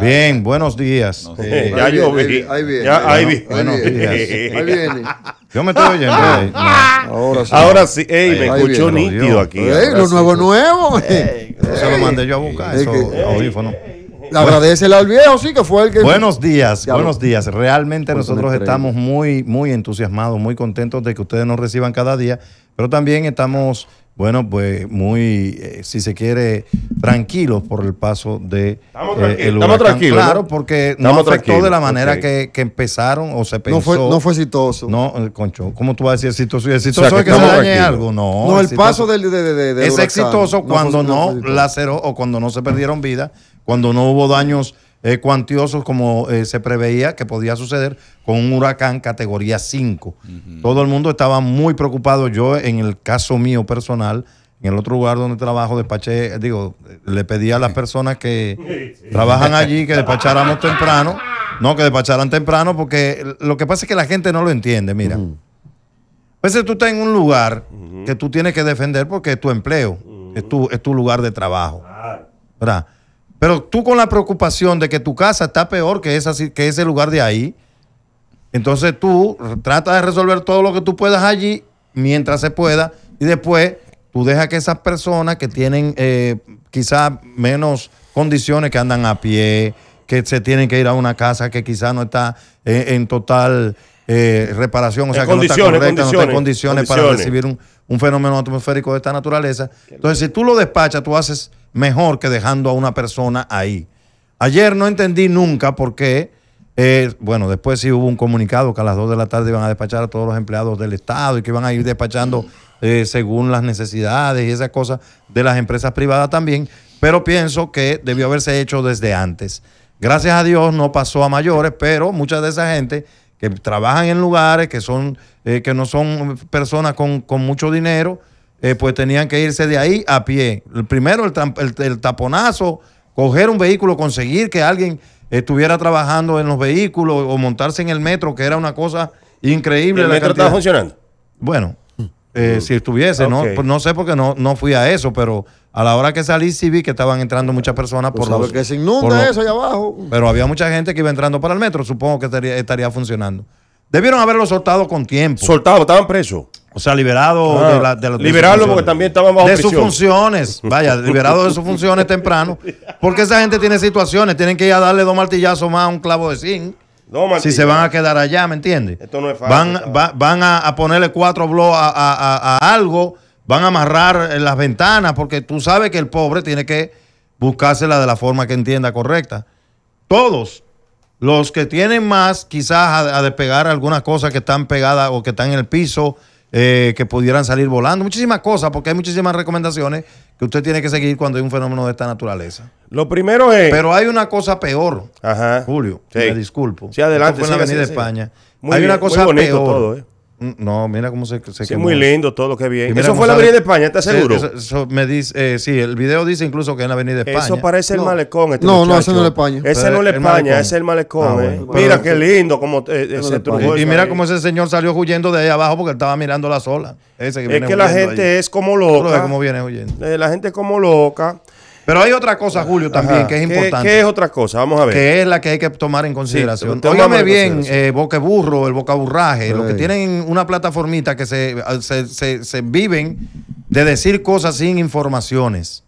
Bien. buenos días. ya yo vi. Ahí viene. ahí viene. Buenos días. Yo me estoy oyendo. Ahora sí. Ahora sí. me escuchó nítido aquí. lo nuevo, nuevo. se lo mandé yo a buscar, esos audífonos. Le agradecele al viejo, sí, que fue el que. Buenos días, buenos días. Realmente nosotros estamos muy, muy entusiasmados, muy contentos de que ustedes nos reciban cada día, pero también estamos bueno, pues muy, eh, si se quiere, tranquilos por el paso de estamos eh, tranquilos, Estamos tranquilos, Claro, porque no afectó de la manera que, que, empezaron o se pensó. No fue, no fue exitoso. No, eh, concho, ¿cómo tú vas a decir exitoso? exitoso es que, se dañe algo? No, no el paso del, de, de, de, Es exitoso cuando no, no laceró o cuando no se perdieron vidas, cuando no hubo daños eh, cuantiosos como eh, se preveía que podía suceder con un huracán categoría 5. Todo el mundo estaba muy preocupado. Yo, en el caso mío personal, en el otro lugar donde trabajo, despaché, digo, le pedí a las personas que trabajan allí que despacháramos temprano. No, que despacharan temprano, porque lo que pasa es que la gente no lo entiende, mira. A veces tú estás en un lugar que tú tienes que defender porque es tu empleo, es, tu, es tu lugar de trabajo. ¿Verdad? Pero tú con la preocupación de que tu casa está peor que, ese lugar de ahí, entonces tú tratas de resolver todo lo que tú puedas allí mientras se pueda y después tú dejas que esas personas que tienen eh, quizás menos condiciones, que andan a pie, que se tienen que ir a una casa que quizás no está eh, en total eh, reparación, o sea, que no está correcta, no está en condiciones, para recibir un, fenómeno atmosférico de esta naturaleza. Entonces, si tú lo despachas, tú haces mejor que dejando a una persona ahí. Ayer no entendí nunca por qué, eh, bueno, después sí hubo un comunicado que a las 2 de la tarde iban a despachar a todos los empleados del Estado y que iban a ir despachando eh, según las necesidades y esas cosas de las empresas privadas también, pero pienso que debió haberse hecho desde antes. Gracias a Dios no pasó a mayores, pero mucha de esa gente que trabajan en lugares que, son, eh, que no son personas con, con mucho dinero, eh, pues tenían que irse de ahí a pie. primero, el, el, taponazo, coger un vehículo, conseguir que alguien estuviera trabajando en los vehículos o montarse en el metro, que era una cosa increíble. ¿El metro estaba funcionando? Bueno, eh, mm. si estuviese, ¿no? No sé porque no, no fui a eso, pero a la hora que salí sí vi que estaban entrando muchas personas por pues los... que se inunda eso allá abajo. Pero había mucha gente que iba entrando para el metro, supongo que estaría, estaría funcionando. Debieron haberlo soltado con tiempo. Soltado, estaban presos. O sea, liberado ah, de, la, Liberarlo porque también estaban bajo De sus funciones. Vaya, liberado de sus funciones temprano. Porque esa gente tiene situaciones. Tienen que ir a darle dos martillazos más a un clavo de zinc. Dos martillazos. si se van a quedar allá, ¿me entiendes? Esto no es fácil. Van, van a, ponerle cuatro blogs a, algo, van a amarrar las ventanas, porque tú sabes que el pobre tiene que buscársela de la forma que entienda correcta. Todos, los que tienen más, quizás a, despegar algunas cosas que están pegadas o que están en el piso, eh, que pudieran salir volando, muchísimas cosas, porque hay muchísimas recomendaciones que usted tiene que seguir cuando hay un fenómeno de esta naturaleza. Lo primero es. Pero hay una cosa peor, Ajá. Julio, sí. me disculpo. Sí, adelante. España. hay una cosa peor. Eh. Mm, no, mira cómo se, se sí, Es muy lindo todo qué bien Eso fue en la Avenida de España, ¿estás eh, seguro? Eso, me dice, eh, sí, el video dice incluso que es en la Avenida de España. Eso parece el malecón. Este no, no, ese no es España. Ese no es España, ese es el malecón. Ah, eh. mira qué lindo como eh, Y, mira cómo ese señor salió huyendo de ahí abajo porque estaba mirando la sola. es que la gente es como loca. viene huyendo. la gente es como loca. Pero hay otra cosa, Julio, también que es importante. ¿Qué, es otra cosa? Vamos a ver. Que es la que hay que tomar en consideración. Óigame bien, eh, boqueburro, el bocaburraje, los que tienen una plataformita que ah, se, se, viven de decir cosas sin informaciones.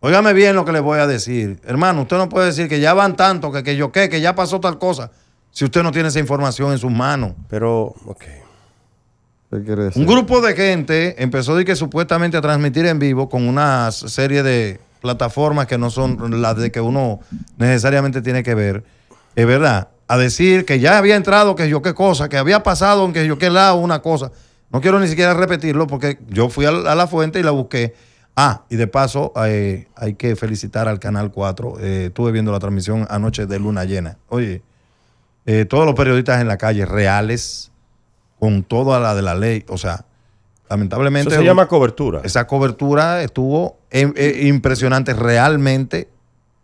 Óigame bien lo que les voy a decir. Hermano, usted no puede decir que ya van tanto, que, que yo qué, que ya pasó tal cosa, si usted no tiene esa información en sus manos. Pero, ok. Un grupo de gente empezó que supuestamente a transmitir en vivo con una serie de plataformas que no son las de que uno necesariamente tiene que ver. Es verdad, a decir que ya había entrado, que yo qué cosa, que había pasado, aunque yo qué lado, una cosa. No quiero ni siquiera repetirlo porque yo fui a la, fuente y la busqué. Ah, y de paso eh, hay que felicitar al Canal 4. Eh, estuve viendo la transmisión anoche de Luna Llena. Oye, eh, todos los periodistas en la calle, reales, con toda la de la ley. O sea, lamentablemente. Eso se llama cobertura. Esa cobertura estuvo eh, eh, impresionante. Realmente,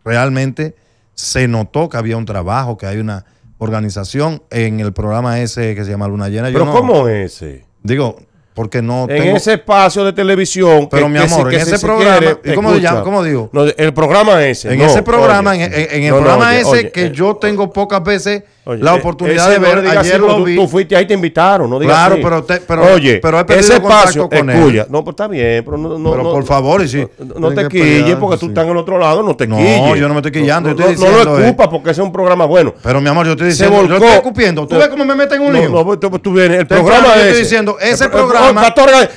realmente se notó que había un trabajo, que hay una organización en el programa ese que se llama Luna Llena. Pero ¿cómo ese? Digo, porque no en ese espacio de televisión pero mi amor en ese programa ¿cómo, digo el programa ese en ese programa en, el programa ese que eh, yo tengo pocas veces la eh, oportunidad de ver ayer lo vi. Tú, fuiste ahí te invitaron, no digas Claro, pero, pero he perdido ese espacio con él. No, pues está bien, pero no, no, pero por favor, y no, te quilles porque tú estás en el otro lado, no te quilles. yo no me estoy quillando, no, lo eh, escupas porque ese es un programa bueno. Pero mi amor, yo estoy diciendo, Se volcó. estoy escupiendo. Tú ves cómo me meten un lío. No, pues tú, pues, vienes, el programa es estoy diciendo, ese programa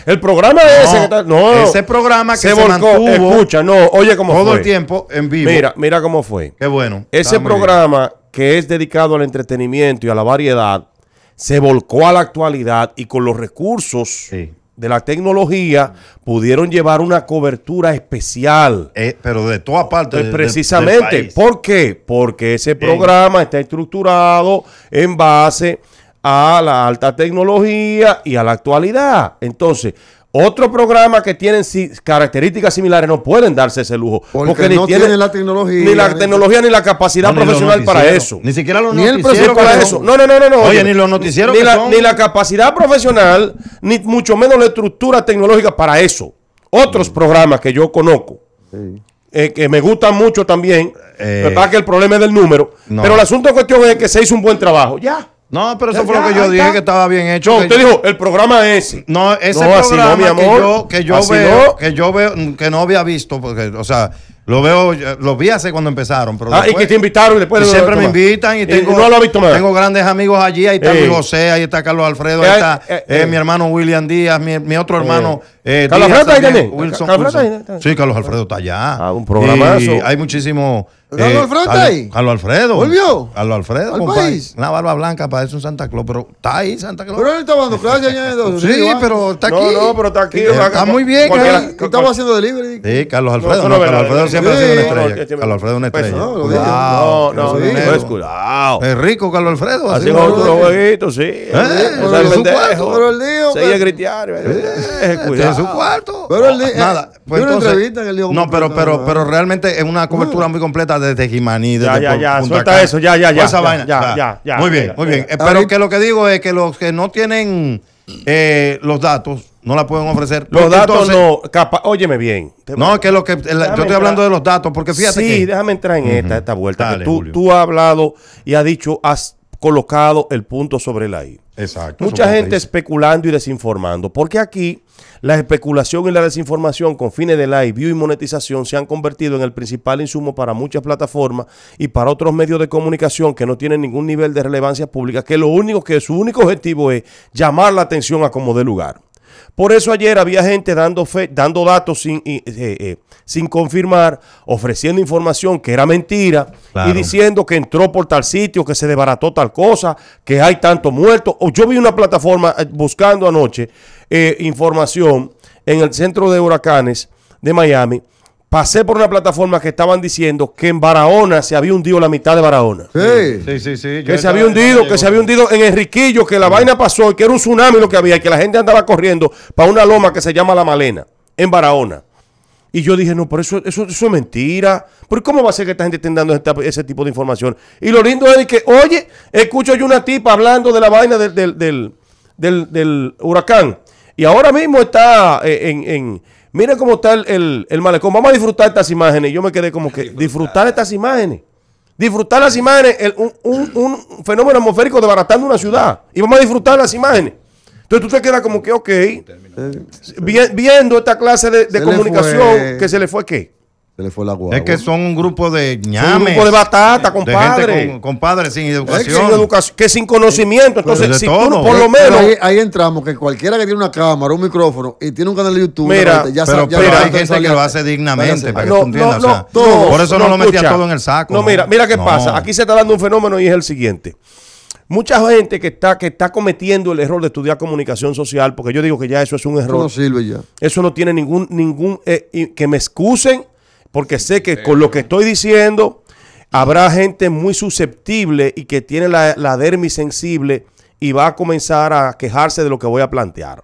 el programa ese no, ese programa que se mantuvo escucha, no, oye cómo fue. Todo el tiempo en vivo. Mira, mira cómo fue. Qué bueno. Ese programa que es dedicado al entretenimiento y a la variedad, se volcó a la actualidad y con los recursos de la tecnología pudieron llevar una cobertura especial. Eh, pero de todas partes. Eh, precisamente. ¿Por qué? Porque ese programa está estructurado en base a la alta tecnología y a la actualidad. Entonces, otros programas que tienen características similares no pueden darse ese lujo. Porque, ni tienen, la tecnología. Ni la tecnología ni la capacidad profesional para eso. Ni siquiera los ni noticieros. para eso. No, no, no, no. Oye, oye ni los noticieros. Ni, la, capacidad profesional, ni mucho menos la estructura tecnológica para eso. Otros mm. programas que yo conozco. Eh, que me gustan mucho también. Eh, para que el problema es del número. Pero el asunto cuestión es que se hizo un buen trabajo. Ya. No, pero eso fue lo que yo dije que estaba bien hecho. No, usted dijo, el programa es. No, ese programa que yo, veo, que yo veo, que no había visto, porque, o sea, lo veo, lo vi hace cuando empezaron. Pero ah, y que te invitaron después. siempre me invitan y eh, tengo, no lo visto más. tengo grandes amigos allí. Ahí está mi eh. José, ahí está Carlos Alfredo, eh, ahí está mi hermano William Díaz, mi, otro hermano. Carlos Alfredo ahí también. Wilson, Sí, Carlos Alfredo está allá. Ah, un programazo. Y hay muchísimos eh, al frente ahí? A Alfredo. ¿Volvió? A Alfredo, ¿Al compadre. País? Una barba blanca para eso un Santa Claus, pero está ahí Santa Claus. Pero él está dando clases allá Sí, pero está aquí. No, no, pero está aquí. está muy bien. Estamos haciendo delivery. Sí, Carlos Alfredo. No, Carlos Alfredo siempre ha sido una estrella. Este Carlos Alfredo es una pues, estrella. no, no, no, es pues, Es rico Carlos Alfredo. Así sido los jueguitos, sí. Eh, pero es su cuarto. Seguía gritear Es su cuarto. Pero el pues. día. Nada. Eh, una entrevista que el No, pero realmente es una cobertura muy completa de Tejimaní. Ya, ya, ya, suelta eso, ya, ya, ya. Esa vaina. Ya, ya, ya, Muy bien, muy bien. Pero que lo que digo es que los que no tienen eh, los datos no la pueden ofrecer. Los datos no. Capa, óyeme bien. No, que lo que. yo estoy hablando de los datos, porque fíjate. Sí, déjame entrar en esta, esta vuelta. tú, tú has hablado y has dicho, has colocado el punto sobre la I. Exacto. Mucha gente especulando y desinformando, porque aquí la especulación y la desinformación con fines de live view y monetización se han convertido en el principal insumo para muchas plataformas y para otros medios de comunicación que no tienen ningún nivel de relevancia pública, que lo único que su único objetivo es llamar la atención a como de lugar. Por eso ayer había gente dando, fe, dando datos sin, eh, eh, sin, confirmar, ofreciendo información que era mentira y diciendo que entró por tal sitio, que se desbarató tal cosa, que hay tanto muerto. O yo vi una plataforma eh, buscando anoche información en el centro de huracanes de Miami pasé por una plataforma que estaban diciendo que en Barahona se había hundido la mitad de Barahona. Sí, sí, sí. Que se había hundido, que se había hundido en Enriquillo, que la vaina pasó y que era un tsunami lo que había y que la gente andaba corriendo para una loma que se llama La Malena, en Barahona. Y yo dije, no, pero eso, eso, es mentira. ¿Pero cómo va a ser que esta gente esté dando ese tipo de información? Y lo lindo es que, oye, escucho yo una tipa hablando de la vaina del, del, huracán. Y ahora mismo está eh, en Mira cómo está el, el, malecón. Vamos a disfrutar estas imágenes. Yo me quedé como que disfrutar estas imágenes. Disfrutar las imágenes, un, fenómeno atmosférico desbaratando una ciudad. Y vamos a disfrutar las imágenes. Entonces tú te quedas como que, ok, viendo esta clase de, de comunicación que se le fue qué fue la Es que son un grupo de ñames. Un grupo de batata, compadre. compadre, sin educación. que sin conocimiento. Entonces, si por lo menos. Ahí, entramos que cualquiera que tiene una cámara, un micrófono y tiene un canal de YouTube. Mira, ya pero, pero, hay gente que lo hace dignamente, para que tú entiendas. por eso no, lo metía todo en el saco. No, mira, mira qué pasa. Aquí se está dando un fenómeno y es el siguiente. Mucha gente que está, que está cometiendo el error de estudiar comunicación social, porque yo digo que ya eso es un error. Eso no sirve ya. Eso no tiene ningún, ningún, eh, que me excusen porque sé que con lo que estoy diciendo habrá gente muy susceptible y que tiene la, la dermis sensible y va a comenzar a quejarse de lo que voy a plantear.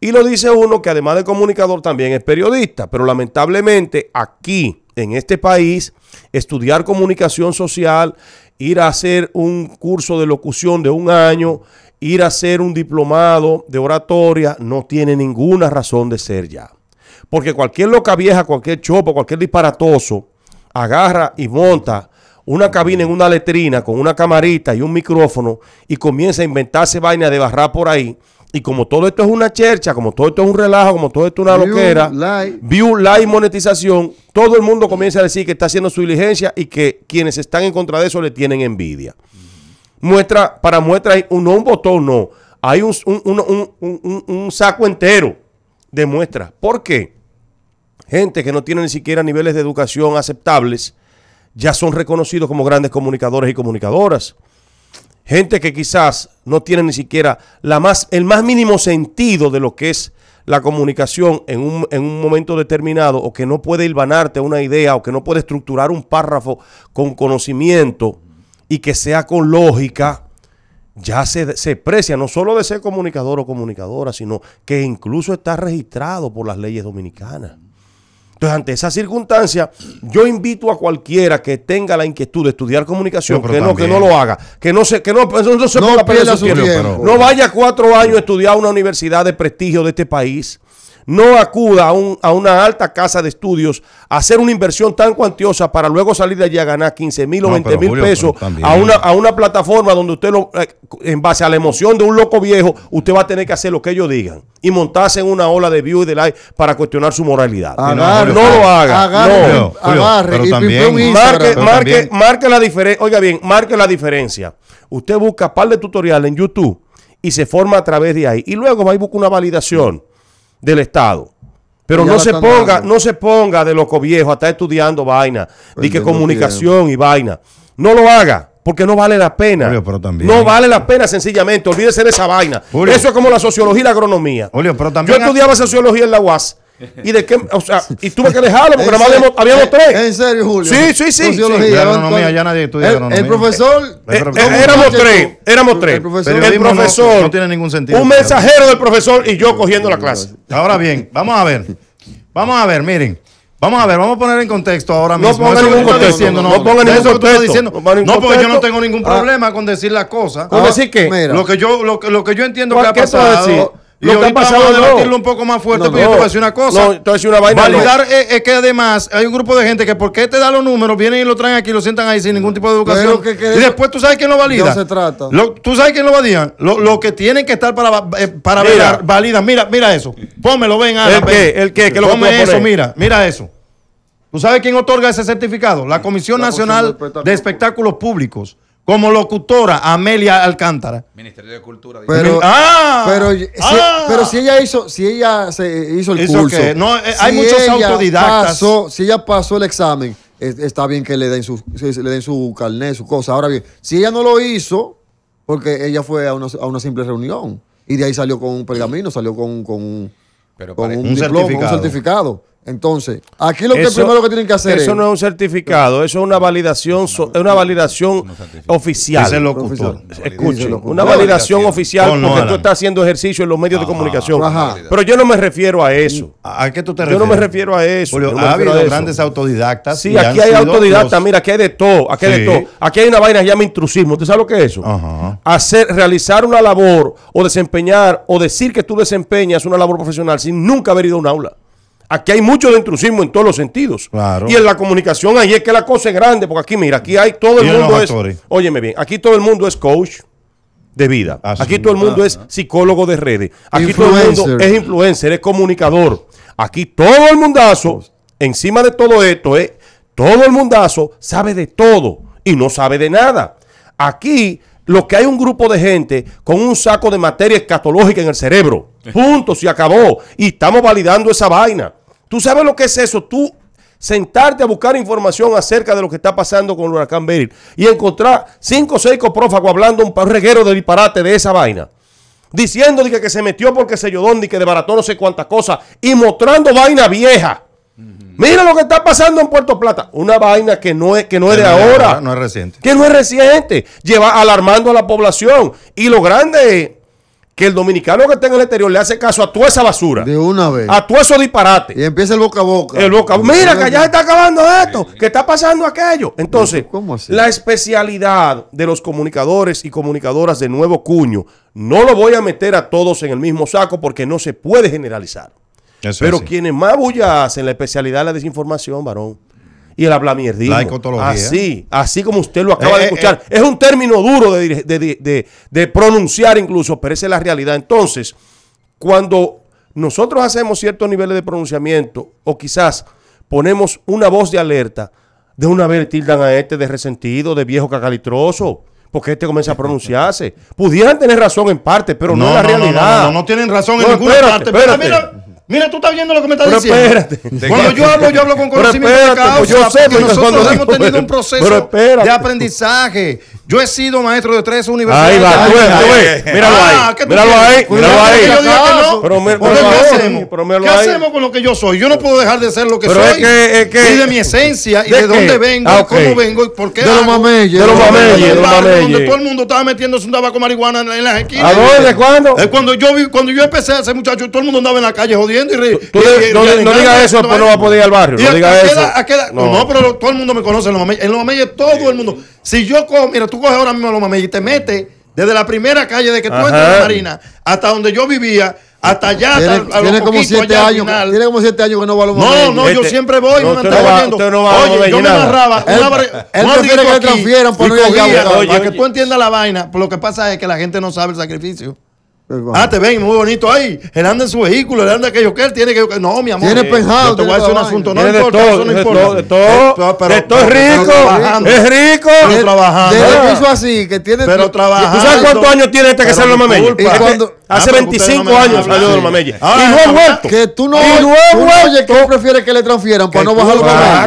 Y lo dice uno que además de comunicador también es periodista, pero lamentablemente aquí, en este país, estudiar comunicación social, ir a hacer un curso de locución de un año, ir a hacer un diplomado de oratoria, no tiene ninguna razón de ser ya. Porque cualquier loca vieja, cualquier chopo, cualquier disparatoso, agarra y monta una cabina en una letrina con una camarita y un micrófono y comienza a inventarse vaina de barrar por ahí. Y como todo esto es una chercha, como todo esto es un relajo, como todo esto es una loquera, view, like, monetización, todo el mundo comienza a decir que está haciendo su diligencia y que quienes están en contra de eso le tienen envidia. Muestra, para muestra, hay un, no un botón, no. Hay un, un saco entero de muestras. ¿Por qué? gente que no tiene ni siquiera niveles de educación aceptables, ya son reconocidos como grandes comunicadores y comunicadoras. Gente que quizás no tiene ni siquiera la más, el más mínimo sentido de lo que es la comunicación en un, momento determinado o que no puede ilvanarte una idea o que no puede estructurar un párrafo con conocimiento y que sea con lógica, ya se, se precia no solo de ser comunicador o comunicadora, sino que incluso está registrado por las leyes dominicanas. Entonces, ante esa circunstancia, yo invito a cualquiera que tenga la inquietud de estudiar comunicación, que no, que no lo haga, que no se, que no, se No vaya cuatro años a estudiar una universidad de prestigio de este país no acuda a, a, una alta casa de estudios a hacer una inversión tan cuantiosa para luego salir de allí a ganar 15 mil o 20 mil pesos a una, a una plataforma donde usted, lo, eh, en base a la emoción de un loco viejo, usted va a tener que hacer lo que ellos digan y montarse en una ola de view y de like para cuestionar su moralidad. no, lo haga. Agarre, no. agarre marque, marque, la diferencia. Oiga bien, marque la diferencia. Usted busca par de tutoriales en YouTube y se forma a través de ahí. Y luego va y busca una validación del Estado. Pero no se ponga, no se ponga de loco viejo a estar estudiando vaina, y que comunicación y vaina. No lo haga, porque no vale la pena. pero también. No vale la pena sencillamente, olvídese de esa vaina. Eso es como la sociología y la agronomía. pero también Yo estudiaba sociología en la UAS ¿Y de qué? O sea, y tuve que dejarlo porque nada más habíamos, tres. ¿En serio, Julio? Sí, sí, sí. ya nadie el, El profesor. Eh, eh, éramos tres. Éramos tres. El profesor. profesor no, tiene ningún sentido. Un mensajero del profesor y yo cogiendo la clase. Ahora bien, vamos a ver. Vamos a ver, miren. Vamos a ver, vamos a poner en contexto ahora mismo. No pongan ningún contexto. Diciendo, no, no pongan ningún contexto. Diciendo, no, porque yo no tengo ningún ah. problema con decir las cosas. ¿Con ah. decir qué? Lo que yo, lo que, lo que yo entiendo que ha pasado. Y lo que pasado vamos a debatirlo un poco más fuerte, yo voy a decir una cosa. Validar es, que además hay un grupo de gente que porque te da los números, vienen y lo traen aquí, lo sientan ahí sin ningún tipo de educación. y después tú sabes quién lo valida. No se trata. tú sabes quién lo valida. Lo, que tienen que estar para, ver eh, para mira. valida. Mira, mira eso. Pómelo, ven, Ana. ¿El que ¿El lo eso, mira, mira eso. ¿Tú sabes quién otorga ese certificado? La Comisión Nacional de Espectáculos Públicos como locutora Amelia Alcántara. Ministerio de Cultura. Ah. Ah. Pero, Si, ella hizo, si ella se hizo el curso. No, eh, hay muchos autodidactas. si ella pasó el examen, está bien que le den su, le den su carnet, su cosa. Ahora bien, si ella no lo hizo, porque ella fue a una, simple reunión y de ahí salió con un pergamino, salió con, con, un, diploma, certificado. un certificado. Entonces, aquí lo que primero que tienen que hacer eso no es un certificado, eso es una validación, es una validación oficial. Es una validación oficial porque tú estás haciendo ejercicio en los medios de comunicación. Pero yo no me refiero a eso. ¿A qué tú te refieres? Yo no me refiero a eso. ha habido grandes autodidactas. Sí, aquí hay autodidactas, mira, aquí hay de todo, aquí hay de todo. Aquí hay una vaina que se llama intrusismo. ¿Tú sabes lo que es eso? Hacer, realizar una labor o desempeñar o decir que tú desempeñas una labor profesional sin nunca haber ido a un aula. Aquí hay mucho de intrusismo en todos los sentidos. Y en la comunicación ahí es que la cosa es grande, porque aquí, mira, aquí hay todo el mundo es. Óyeme bien, aquí todo el mundo es coach de vida. Ah, aquí todo el mundo ah, es ah. psicólogo de redes. Aquí todo el mundo es influencer, es comunicador. Aquí todo el mundazo, encima de todo esto, es, eh, todo el mundazo sabe de todo y no sabe de nada. Aquí lo que hay un grupo de gente con un saco de materia escatológica en el cerebro. Punto, se acabó. Y estamos validando esa vaina. ¿Tú sabes lo que es eso? Tú sentarte a buscar información acerca de lo que está pasando con el huracán Beryl y encontrar cinco o seis coprófagos hablando un reguero de disparate de esa vaina. Diciendo que, se metió porque se yo dónde y que desbarató no sé cuántas cosas y mostrando vaina vieja. Mira lo que está pasando en Puerto Plata. Una vaina que no es, que no es de ahora. no es reciente. Que no es reciente. Lleva alarmando a la población. Y lo grande es que el dominicano que está en el exterior le hace caso a toda esa basura. De una vez. A todo eso disparate. Y empieza el boca a boca. Mira, que ya se está acabando esto, que está pasando aquello. Entonces, la especialidad de los comunicadores y comunicadoras de nuevo cuño, no lo voy a meter a todos en el mismo saco porque no se puede generalizar. Pero quienes más bulla hacen, la especialidad de la desinformación, varón. Y el habla así, así como usted lo acaba de eh, eh, escuchar. Eh. Es un término duro de, pronunciar incluso, pero esa es la realidad. Entonces, cuando nosotros hacemos ciertos niveles de pronunciamiento o quizás ponemos una voz de alerta, de una vez tildan a este de resentido, de viejo cacalitroso, porque este comienza a pronunciarse. Pudieran tener razón en parte, pero no, la realidad. No, no, tienen razón en ninguna parte. Pero Mira, tú estás viendo lo que me estás diciendo. Espérate. Cuando yo hablo, yo hablo con conocimiento de causa. Yo sé, porque nosotros hemos tenido un proceso de aprendizaje yo he sido maestro de tres universidades. Ahí va, tú ves, Míralo ah, ahí. Míralo ahí. Míralo ahí. Pero, ¿Qué hacemos con lo que yo soy? Yo no puedo dejar de ser lo que soy. Es y de mi esencia, y de, dónde vengo, ah, y cómo vengo, y por qué. De los mameyes. De los mameyes. Donde todo el mundo estaba metiéndose un tabaco marihuana en las esquinas. ¿A dónde? ¿Cuándo? Eh, cuando yo cuando yo empecé a ser muchacho, todo el mundo andaba en la calle jodiendo y. No digas eso, después pues no va a poder ir al barrio. No digas eso. No, pero todo el mundo me conoce en los mameyes. En los mameyes todo el mundo. Si yo cojo, mira, tú coges ahora mismo los mamés y te metes desde la primera calle de que tú entras la Marina hasta donde yo vivía, hasta allá, tiene, hasta, a tiene como poquito, siete allá años, Tiene como siete años que no va a los No, no, yo este, siempre voy, no, me no va, Oye, yo me agarraba Él, él prefiere que le transfieran por no ir Para que tú entiendas la vaina, pero lo que pasa es que la gente no sabe el sacrificio. Ah, te ven, muy bonito ahí. Él anda en su vehículo, él anda aquello que él tiene que. No, mi amor. Tiene pensado. te voy a decir un asunto, no importa, eso no importa. esto es rico, es rico. Pero trabajando. hizo así, que tiene. Pero trabajando. ¿Tú sabes cuántos años tiene este que sale de Mamella? Este, hace 25 ah, años salió de Mamella. Ah, y no es vuelto. Que tú no Oye, que tú prefieres que le transfieran para pues no bajar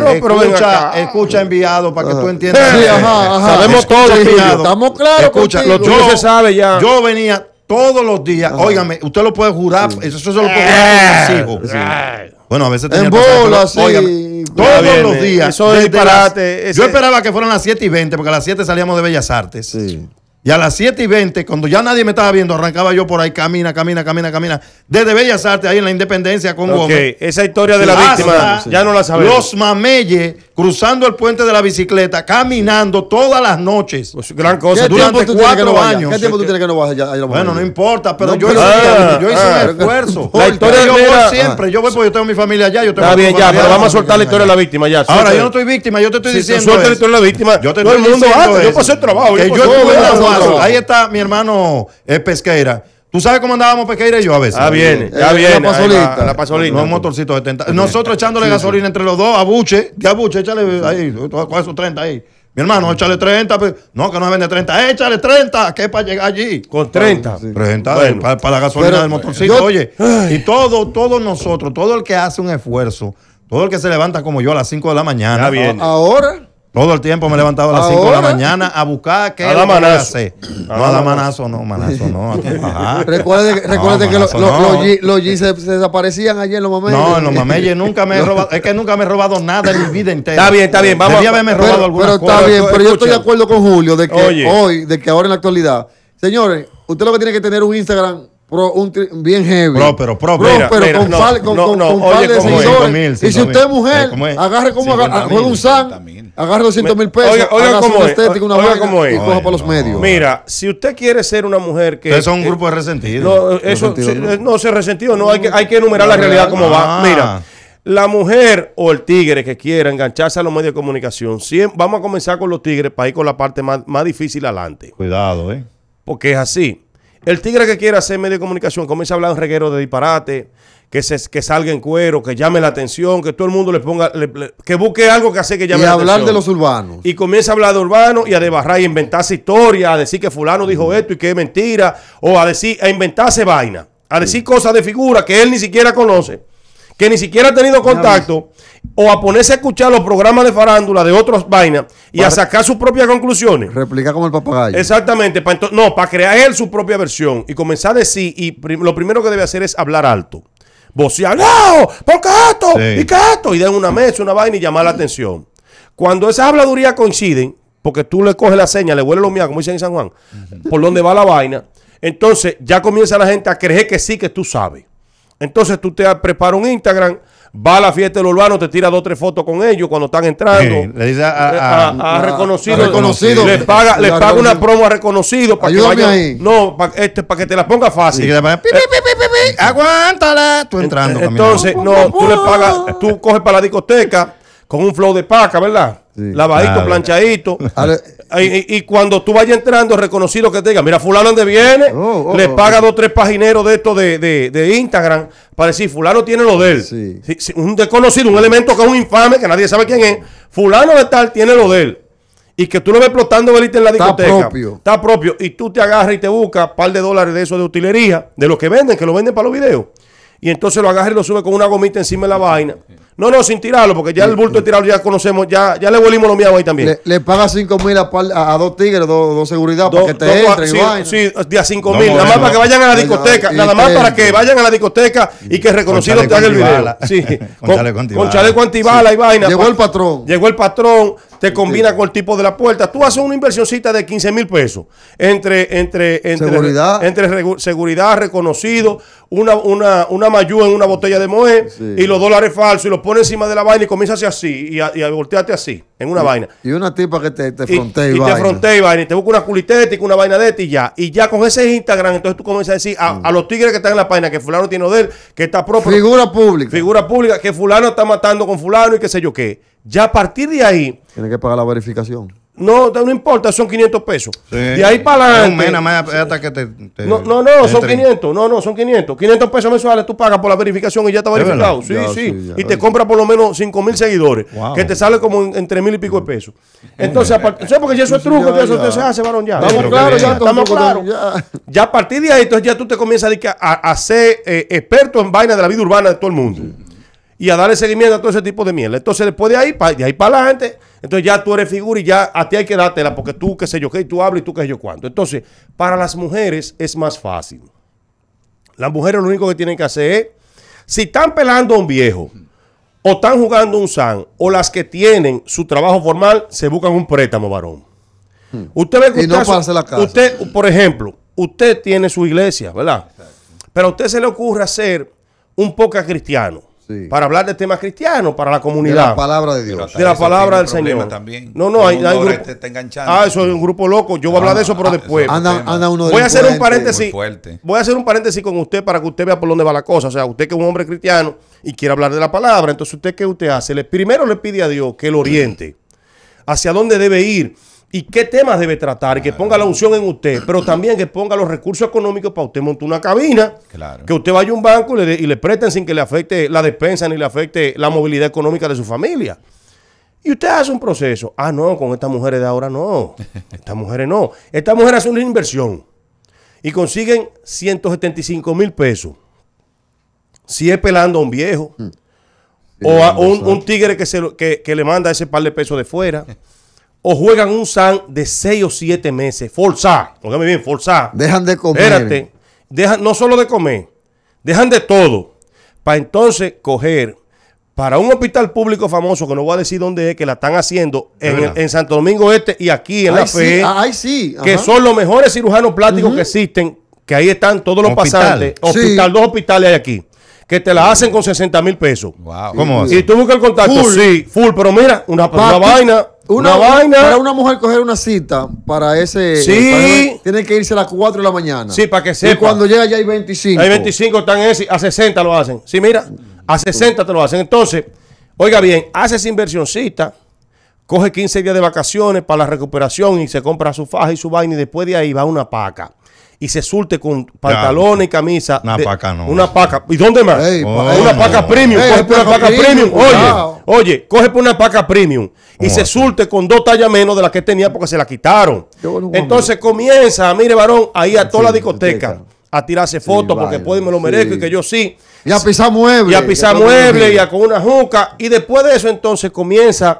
los Claro, pero escucha, enviado para que tú entiendas. Sabemos todo, enviado. Estamos claros. Escucha, lo tuyo se sabe ya. Yo venía todos los días. Óigame, usted lo puede jurar, eso, se lo puede eh. jurar hijos. Eh. Bueno, a veces tenía En sí. Óigame, todos los eh. días. Eso es disparate. Yo esperaba que fueran las 7 y 20, porque a las 7 salíamos de Bellas Artes. Sí. Y a las 7 y 20, cuando ya nadie me estaba viendo, arrancaba yo por ahí, camina, camina, camina, camina. Desde Bellas Artes, ahí en la Independencia con okay. Gómez. Esa historia de la víctima ya no la sabemos. Los mameyes cruzando el puente de la bicicleta, caminando todas las noches. Pues, gran cosa. Durante cuatro años. ¿Qué tiempo tú tienes que no vas bueno, no importa, pero yo, hice, un ah, esfuerzo. La historia yo voy siempre, yo voy ah. porque yo tengo mi familia allá. Yo tengo está bien, ya, pero vamos a soltar la historia de la víctima ya. Ahora, yo no estoy víctima, yo te estoy diciendo. la historia de la víctima. Yo te estoy el mundo ah, yo pasé el trabajo. yo ahí está mi hermano eh, Pesqueira. ¿Tú sabes cómo andábamos Pesqueira y yo a veces? Ah, viene, ya viene. Eh, la pasolita. La, pasolita. Un motorcito de 70. Nosotros echándole gasolina entre los dos, Abuche, Buche, de échale ahí, con esos 30 ahí. Mi hermano, échale 30. Pues, no, que no vende 30. Échale 30, que es para llegar allí. Con 30. 30 para, la gasolina del motorcito. oye, y todos todo nosotros, todo el que hace un esfuerzo, todo el que se levanta como yo a las 5 de la mañana. Ya Ahora todo el tiempo me he levantado a las 5 de la mañana a buscar que a la manazo. No, a la manazo no, manazo no. Recuerde, recuerde que los lo, se, desaparecían ayer en los mameyes. No, en los mameyes nunca me he robado. Es que nunca me he robado nada en mi vida entera. Está bien, está bien. Vamos. Debía haberme robado pero, alguna pero está bien, pero yo estoy de acuerdo con Julio de que hoy, de que ahora en la actualidad. Señores, usted lo que tiene que tener un Instagram bien heavy. Próspero, pero con, no, con, no, de seguidores. Y si usted es mujer, eh, agarre como agarre, un san. Agarra 200 mil pesos. Oiga, cómo Una oiga cómo Y coja para los medios. Mira, si usted quiere ser una mujer que. Eso es un grupo de resentidos. No, eso, no. resentido, no. Hay que, hay que enumerar la, realidad como va. Ah. Mira. La mujer o el tigre que quiera engancharse a los medios de comunicación, vamos a comenzar con los tigres para ir con la parte más, difícil adelante. Cuidado, ¿eh? Porque es así. El tigre que quiera hacer medio de comunicación comienza a hablar reguero de disparate, que, se, que salga en cuero, que llame la atención, que todo el mundo le ponga, que busque algo que hace que llame la atención. Y hablar de los urbanos. Y comienza a hablar de urbanos y a debarrar y inventarse historias, a decir que fulano dijo esto y que es mentira, o a decir, a inventarse vaina, a decir cosas de figura que él ni siquiera conoce, que ni siquiera ha tenido contacto, o a ponerse a escuchar los programas de farándula de otras vainas y a sacar sus propias conclusiones. Replica como el papagayo. Exactamente, para no, para crear él su propia versión y comenzar a decir, y lo primero que debe hacer es hablar alto vocear, ¡No! ¿Por qué esto? ¿Y qué esto? Y den una mesa, una vaina y llamar la atención. Cuando esas habladurías coinciden, porque tú le coges la seña, le vuelve lo mío, como dicen en San Juan, por donde va la vaina, entonces ya comienza la gente a creer que sí, que tú sabes. Entonces tú te preparas un Instagram va a la fiesta del urbano, te tira dos o tres fotos con ellos cuando están entrando. le dice a, a, eh, reconocido, reconocido, Le paga, le una promo a reconocido para que vaya, No, para este, para que te la ponga fácil. aguántala. Tú entrando. Entonces, no, tú le pagas, tú coges para la discoteca con un flow de paca, ¿verdad? Lavadito, planchadito. Y, cuando tú vayas entrando, reconocido que te diga, mira, fulano donde viene, oh, oh, oh, le paga dos tres pagineros de esto de, de, Instagram para decir, fulano tiene lo de él. un desconocido, un elemento que es un infame, que nadie sabe quién es. Fulano de tal tiene lo de él. Y que tú lo ves explotando velita en la discoteca. Está propio. Está propio. Y tú te agarras y te buscas un par de dólares de eso de utilería, de los que venden, que lo venden para los videos. Y entonces lo agarras y lo sube con una gomita encima de la vaina. No, no, sin tirarlo, porque ya el bulto de tirarlo ya conocemos, ya, ya le volvimos los mío ahí también. Le, paga 5 mil a, dos tigres, dos, seguridad, para que te entre sí, Sí, a 5 mil, nada más para que vayan a la discoteca, nada más para que vayan a la discoteca y que reconocido te haga el video. Sí, con, chaleco antibala. y vaina. Llegó el patrón. Llegó el patrón, te combina con el tipo de la puerta. Tú haces una inversioncita de 15 mil pesos entre, entre, entre, seguridad, seguridad reconocido, una, mayú en una botella de moe y los dólares falsos y los pones encima de la vaina y comienzas así y a, voltearte así, en una vaina. Y una tipa que te, te y, te frontea y vaina, y te busca una culitética, una vaina de ti y ya. Y ya con ese Instagram, entonces tú comienzas a decir mm. a, los tigres que están en la vaina que fulano tiene odel que está propio. Figura pública. Figura pública, que fulano está matando con fulano y qué sé yo qué. Ya a partir de ahí. Tiene que pagar la verificación. No, no importa, son 500 pesos. ahí para adelante. No, no, son 500. No, no, son 500. 500 pesos mensuales tú pagas por la verificación y ya está verificado. Sí, sí. y te compra por lo menos 5 mil seguidores. Que te sale como entre mil y pico de pesos. Entonces, eh, Porque ya eso es truco, ya, eso se hace, varón, ya. Estamos claros, ya. Ya. a partir de ahí, entonces ya tú te comienzas a, ser eh, experto en vainas de la vida urbana de todo el mundo y a darle seguimiento a todo ese tipo de mierda. Entonces, después de ahí, de ahí para gente entonces ya tú eres figura y ya a ti hay que dártela porque tú, qué sé yo, qué, tú hablas y tú qué sé yo cuánto. Entonces, para las mujeres es más fácil. Las mujeres lo único que tienen que hacer es, si están pelando a un viejo o están jugando un san o las que tienen su trabajo formal, se buscan un préstamo, varón. Hmm. Usted ve que usted, la casa. usted, por ejemplo, usted tiene su iglesia, ¿verdad? Pero a usted se le ocurre hacer un poca cristiano para hablar de temas cristianos, para la comunidad. De la palabra de Dios. De la palabra del Señor. También. No, no, hay, grupo. Ah, eso es un grupo loco. Yo voy a hablar de eso, pero ah, después. Anda, anda uno voy a hacer un paréntesis. Voy a hacer un paréntesis con usted para que usted vea por dónde va la cosa. O sea, usted que es un hombre cristiano y quiere hablar de la palabra, entonces usted qué usted hace? primero le pide a Dios que lo oriente hacia dónde debe ir y qué temas debe tratar, que ponga la unción en usted, pero también que ponga los recursos económicos para usted montar una cabina, que usted vaya a un banco y le, y presten sin que le afecte la despensa ni le afecte la movilidad económica de su familia. Y usted hace un proceso. Ah, no, con estas mujeres de ahora no. Estas mujeres no. Estas mujeres hacen una inversión y consiguen 175 mil pesos. Si es pelando a un viejo mm. o a un, tigre que, se, que le manda ese par de pesos de fuera. o juegan un SAN de 6 o 7 meses. Forzar, Póngame bien, forzar. Dejan de comer. Espérate, no solo de comer, dejan de todo. Para entonces coger para un hospital público famoso, que no voy a decir dónde es, que la están haciendo en, Santo Domingo Este y aquí en La Fe. Ah, sí. Que son los mejores cirujanos plásticos que existen, que ahí están todos los pasantes. Hospital, dos hospitales hay aquí. Que te la hacen con 60 mil pesos. Wow. ¿Cómo Y tú buscas el contacto. Sí, full. Pero mira, una, una vaina una, vaina. Para una mujer coger una cita para ese. tiene que irse a las 4 de la mañana. Sí, para que se Y cuando llega ya hay 25. Hay 25, están en ese, a 60 lo hacen. Sí, mira, a 60 te lo hacen. Entonces, oiga bien, hace haces inversioncita, coge 15 días de vacaciones para la recuperación y se compra su faja y su vaina y después de ahí va una paca y se surte con pantalones y camisa. Una paca, no. Una paca. ¿Y dónde más? una paca premium. coge una paca premium. Oye, oye, coge por una paca premium. Y se surte con dos tallas menos de las que tenía porque se la quitaron. Entonces comienza, mire, varón, ahí a toda la discoteca. a tirarse fotos porque puede me lo merezco y que yo sí. Y a pisar muebles. Y a pisar muebles y a con una juca. Y después de eso entonces comienza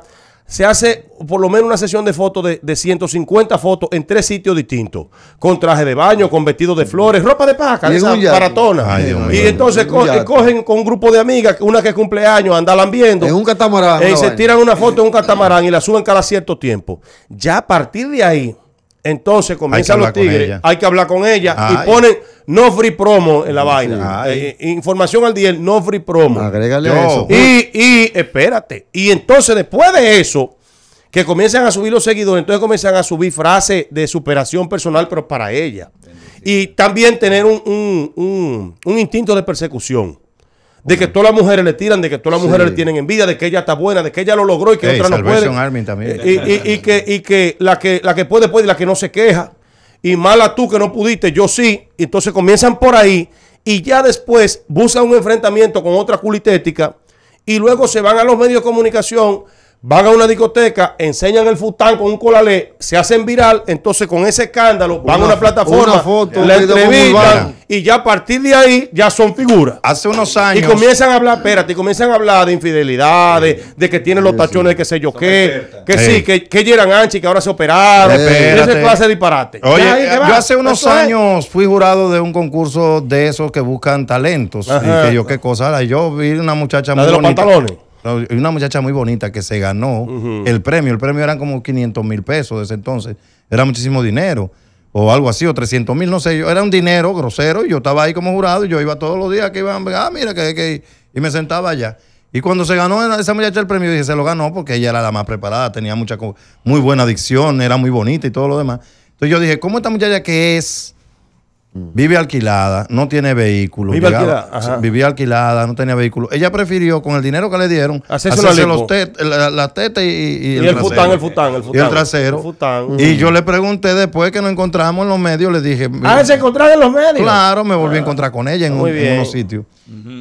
se hace por lo menos una sesión de fotos de, 150 fotos en tres sitios distintos, con traje de baño, con vestido de flores, ropa de paja, esa maratona. y entonces cogen con un grupo de amigas, una que cumple años, andalan viendo. En un catamarán. y eh, se tiran una foto en un catamarán y la suben cada cierto tiempo. Ya a partir de ahí entonces comienzan los tigres, hay que hablar con ella y ponen no free promo en la vaina. Eh, eh, información al día, no free promo. Agrégale eso. Y, espérate. Y entonces después de eso, que comienzan a subir los seguidores, entonces comienzan a subir frases de superación personal, pero para ella. Y también tener un instinto de persecución de que todas las mujeres le tiran, de que todas las mujeres le tienen envidia, de que ella está buena, de que ella lo logró y que otra no puede. Eh, y, que, y que, la que la que puede puede y la que no se queja. Y mala tú que no pudiste, yo sí. Entonces comienzan por ahí y ya después buscan un enfrentamiento con otra culitética y luego se van a los medios de comunicación Van a una discoteca, enseñan el fután con un colalé, se hacen viral, entonces con ese escándalo van a una plataforma, foto, la entrevistan y ya a partir de ahí ya son figuras. Hace unos años. Y comienzan a hablar, espérate, y comienzan a hablar de infidelidades, de, que tienen los tachones de que sé yo qué, que sí, que, que Anchi que ahora se operaron, ese clase de disparate. Oye, yo hace unos años fui jurado de un concurso de esos que buscan talentos y que yo qué cosa, yo vi una muchacha la de los pantalones. Hay una muchacha muy bonita que se ganó el premio. El premio eran como 500 mil pesos de ese entonces. Era muchísimo dinero. O algo así, o 300 mil, no sé. era un dinero grosero y yo estaba ahí como jurado y yo iba todos los días que iban, ah, mira, que, que, y me sentaba allá. Y cuando se ganó esa muchacha el premio, dije, se lo ganó porque ella era la más preparada, tenía mucha, muy buena adicción, era muy bonita y todo lo demás. Entonces yo dije, ¿cómo esta muchacha que es Mm. Vive alquilada, no tiene vehículo. Vive alquilada. Vivía alquilada, no tenía vehículo. Ella prefirió, con el dinero que le dieron, hacerse la, teta y, el, fután, el, fután, el fután, el trasero. Y mm. yo le pregunté después que nos encontramos en los medios, le dije. Ah, se encontraron en los medios. Claro, me volví a ah. encontrar con ella en, un, sitio unos sitios.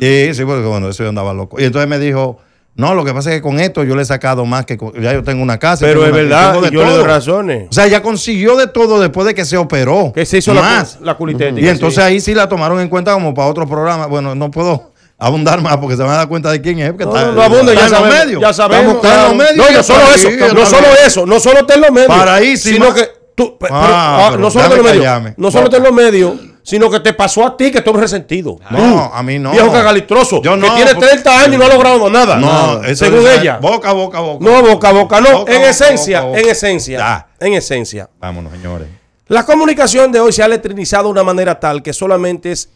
Y sí, porque bueno, eso yo andaba loco. Y entonces me dijo no, lo que pasa es que con esto yo le he sacado más que ya yo tengo una casa. Pero es verdad, yo le doy razones. O sea, ya consiguió de todo después de que se operó. Que se hizo más. la, culitética. Y entonces ahí sí la tomaron en cuenta como para otro programa. Bueno, no puedo abundar más porque se van a dar cuenta de quién es. no, está, no ya, sabemos, ya sabemos. los medios. No, solo eso, no solo eso, no solo está los medios. Para ahí Sino que tú, ah, ah, no solo está los medios. No solo está los medios sino que te pasó a ti que tú resentido. Ah, no, a mí no. Viejo cagalitroso. Que tiene 30 años y no ha logrado nada. No, ah, según ella. Boca, boca, boca. No, boca, boca, no. en, esencia, en esencia, en esencia. Vámonos, señores. La comunicación de hoy se ha letrinizado de una manera tal que solamente es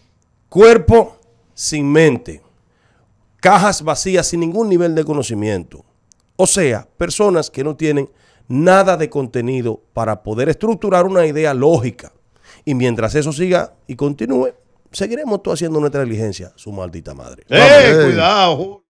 cuerpo sin mente, cajas vacías sin ningún nivel de conocimiento. O sea, personas que no tienen nada de contenido para poder estructurar una idea lógica. Y mientras eso siga y continúe, seguiremos tú haciendo nuestra diligencia, su maldita madre. ¡Eh, eh. cuidado!